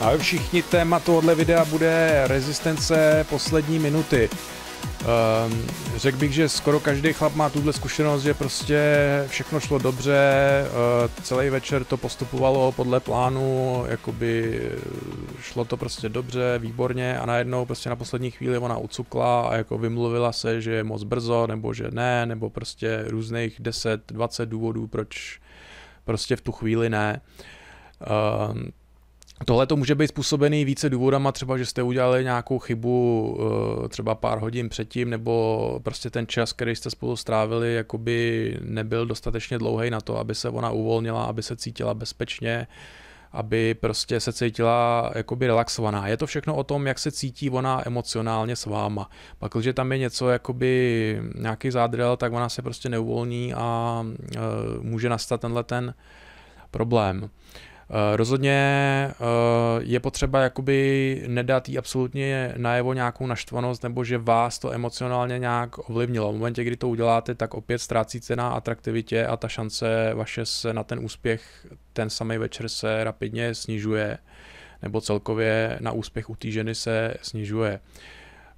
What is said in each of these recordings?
A všichni, téma tohohle videa bude rezistence poslední minuty. Um, řekl bych, že skoro každý chlap má tuhle zkušenost, že prostě všechno šlo dobře, uh, celý večer to postupovalo podle plánu, jakoby eh, šlo to prostě dobře, výborně a najednou prostě na poslední chvíli ona ucukla a jako vymluvila se, že je moc brzo, nebo že ne, nebo prostě různých 10, 20 důvodů, proč prostě v tu chvíli ne. Um, Tohle to může být způsobený více důvodama, třeba že jste udělali nějakou chybu eh, třeba pár hodin předtím, nebo prostě ten čas, který jste spolu strávili, jakoby nebyl dostatečně dlouhý na to, aby se ona uvolnila, aby se cítila bezpečně, aby prostě se cítila jakoby relaxovaná. Je to všechno o tom, jak se cítí ona emocionálně s váma. Pak, když tam je něco, jakoby nějaký zádrel, tak ona se prostě neuvolní a eh, může nastat tenhle ten problém. Uh, Eh, rozhodně eh, je potřeba jakoby nedat jí absolutně najevo nějakou naštvanost nebo že vás to emocionálně nějak ovlivnilo. V momentě, kdy to uděláte, tak opět ztrácíte na atraktivitě a ta šance vaše se na ten úspěch ten samý večer se rapidně snižuje nebo celkově na úspěch u té ženy se snižuje. Uh,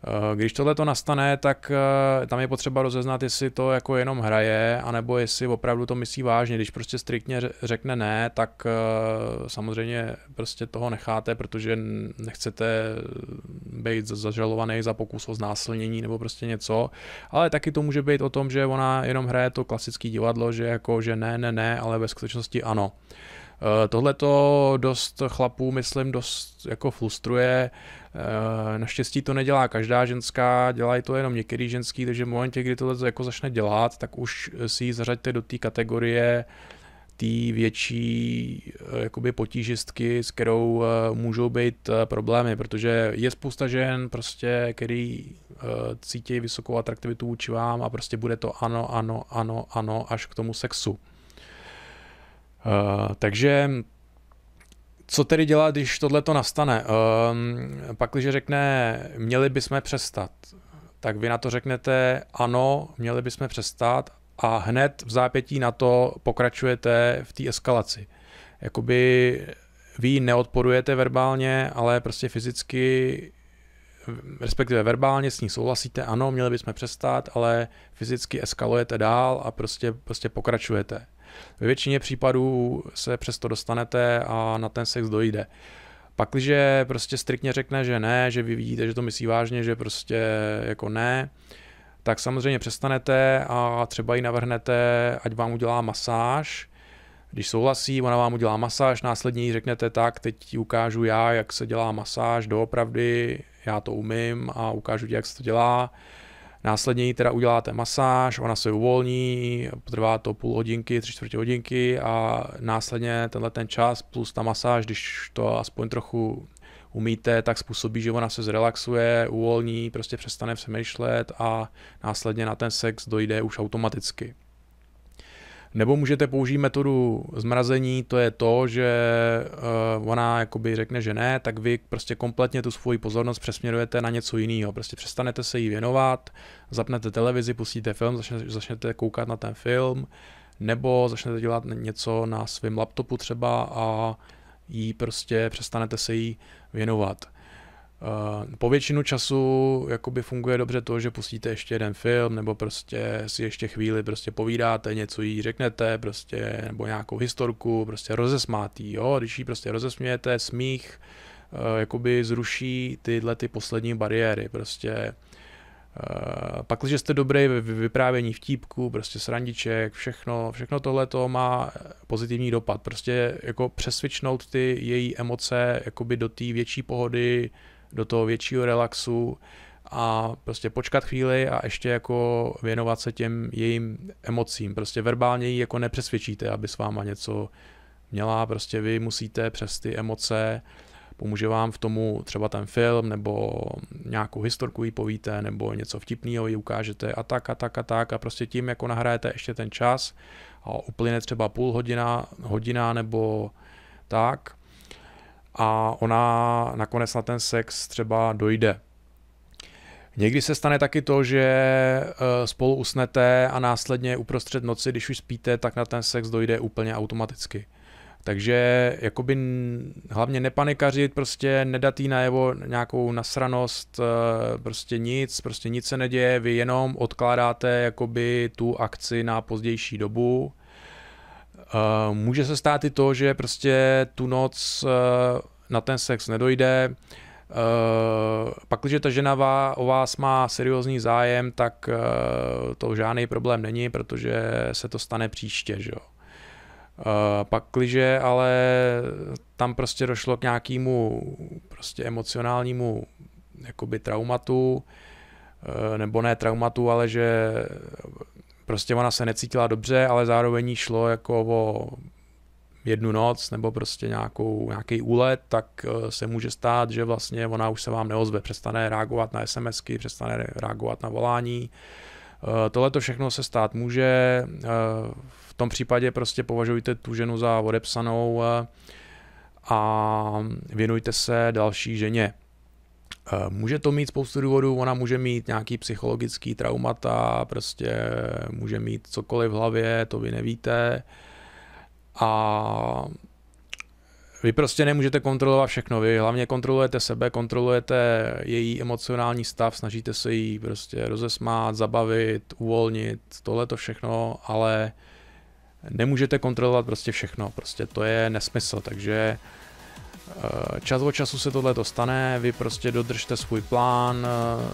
Eh, když tohle to nastane, tak eh, tam je potřeba rozeznat, jestli to jako jenom hraje, anebo jestli opravdu to myslí vážně. Když prostě striktně řekne ne, tak eh, samozřejmě prostě toho necháte, protože nechcete být zažalovaný za pokus o znásilnění nebo prostě něco, ale taky to může být o tom, že ona jenom hraje to klasické divadlo, že jako, že ne, ne, ne, ale ve skutečnosti ano. Eh, tohle to dost chlapů, myslím, dost jako frustruje. Eh, naštěstí to nedělá každá ženská, dělají to jenom některý ženský, takže v momentě, kdy tohle jako začne dělat, tak už si ji zařaďte do té kategorie té větší eh, jakoby potížistky, s kterou eh, můžou být eh, problémy, protože je spousta žen, prostě, který cítí vysokou atraktivitu vůči vám a prostě bude to ano, ano, ano, ano, až k tomu sexu. Takže co tedy dělat, když tohle to nastane? Ehm, pak, když řekne, měli bychom přestat, tak vy na to řeknete, ano, měli bychom přestat, a hned v zápětí na to pokračujete v té eskalaci. Jakoby vy neodporujete verbálně, ale prostě fyzicky, respektive verbálně s ní souhlasíte, ano, měli bychom přestat, ale fyzicky eskalujete dál a prostě, prostě pokračujete. Ve většině případů se přesto dostanete a na ten sex dojde. Pakliže prostě striktně řekne, že ne, že vy vidíte, že to myslí vážně, že prostě jako ne, uh, tak samozřejmě přestanete a třeba ji navrhnete, ať vám udělá masáž. Když souhlasí, ona vám udělá masáž, následně jí řeknete tak, teď ti ukážu já, jak se dělá masáž doopravdy, já to umím a ukážu ti, jak se to dělá. Následně jí teda uděláte masáž, ona se uvolní, trvá to půl hodinky, tři čtvrtě hodinky a následně tenhle ten čas plus ta masáž, když to aspoň trochu umíte, tak způsobí, že ona se zrelaxuje, uvolní, prostě přestane přemýšlet a následně na ten sex dojde už automaticky. Nebo můžete použít metodu zmrazení, to je to, že eh, ona jakoby řekne, že ne, tak vy prostě kompletně tu svoji pozornost přesměrujete na něco jiného. Prostě přestanete se jí věnovat, zapnete televizi, pustíte film, začnete, začnete koukat na ten film, nebo začnete dělat něco na svém laptopu třeba a jí prostě přestanete se jí věnovat. Eh, po většinu času jakoby funguje dobře to, že pustíte ještě jeden film, nebo prostě si ještě chvíli prostě povídáte, něco jí řeknete, prostě, nebo nějakou historku, prostě rozesmátý, jo, když jí prostě rozesmějete, smích, eh, jakoby zruší tyhle ty poslední bariéry, prostě Eh, pak, když jste dobrý v vyprávění vtípku, prostě srandiček, všechno, všechno tohle to má eh, pozitivní dopad. Prostě jako přesvědčnout ty její emoce jakoby do té větší pohody, do toho většího relaxu a prostě počkat chvíli a ještě jako věnovat se těm jejím emocím. Prostě verbálně ji jako nepřesvědčíte, aby s váma něco měla, prostě vy musíte přes ty emoce uh, Pomůže vám v tomu třeba ten film, nebo nějakou historku ji povíte, nebo něco vtipného ji ukážete a tak a tak a tak a prostě tím, jako nahrajete ještě ten čas a uplyne třeba půl hodina, hodina nebo tak a ona nakonec na ten sex třeba dojde. Někdy se stane taky to, že eh, spolu usnete a následně uprostřed noci, když už spíte, tak na ten sex dojde úplně automaticky. Takže jakoby hlavně nepanikařit, prostě nedat jí najevo nějakou nasranost, eh, prostě nic, prostě nic se neděje, vy jenom odkládáte jakoby tu akci na pozdější dobu. Eh, může se stát i to, že prostě tu noc eh, na ten sex nedojde, Uh, pak, když ta žena vá, o vás má seriózní zájem, tak uh, to žádný problém není, protože se to stane příště, že jo. Eh, Pakliže ale tam prostě došlo k nějakému prostě emocionálnímu jakoby traumatu, eh, nebo ne traumatu, ale že prostě ona se necítila dobře, ale zároveň šlo jako o jednu noc nebo prostě nějakou, nějaký úlet, tak eh, se může stát, že vlastně ona už se vám neozve, přestane reagovat na SMSky, přestane reagovat na volání, Eh, Tohle to všechno se stát může. Eh, v tom případě prostě považujte tu ženu za odepsanou eh, a věnujte se další ženě. Může to mít spoustu důvodů, ona může mít nějaký psychologický traumata, prostě může mít cokoliv v hlavě, to vy nevíte. A vy prostě nemůžete kontrolovat všechno, vy hlavně kontrolujete sebe, kontrolujete její emocionální stav, snažíte se jí prostě rozesmát, zabavit, uvolnit, tohle to všechno, ale nemůžete kontrolovat prostě všechno, prostě to je nesmysl, takže eh, čas od času se tohle to stane, vy prostě dodržte svůj plán, eh,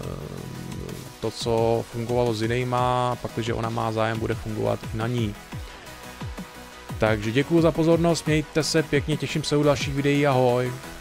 to, co fungovalo s jinýma, pak, když ona má zájem, bude fungovat i na ní. Takže děkuji za pozornost, mějte se pěkně, těším se u dalších videí, ahoj.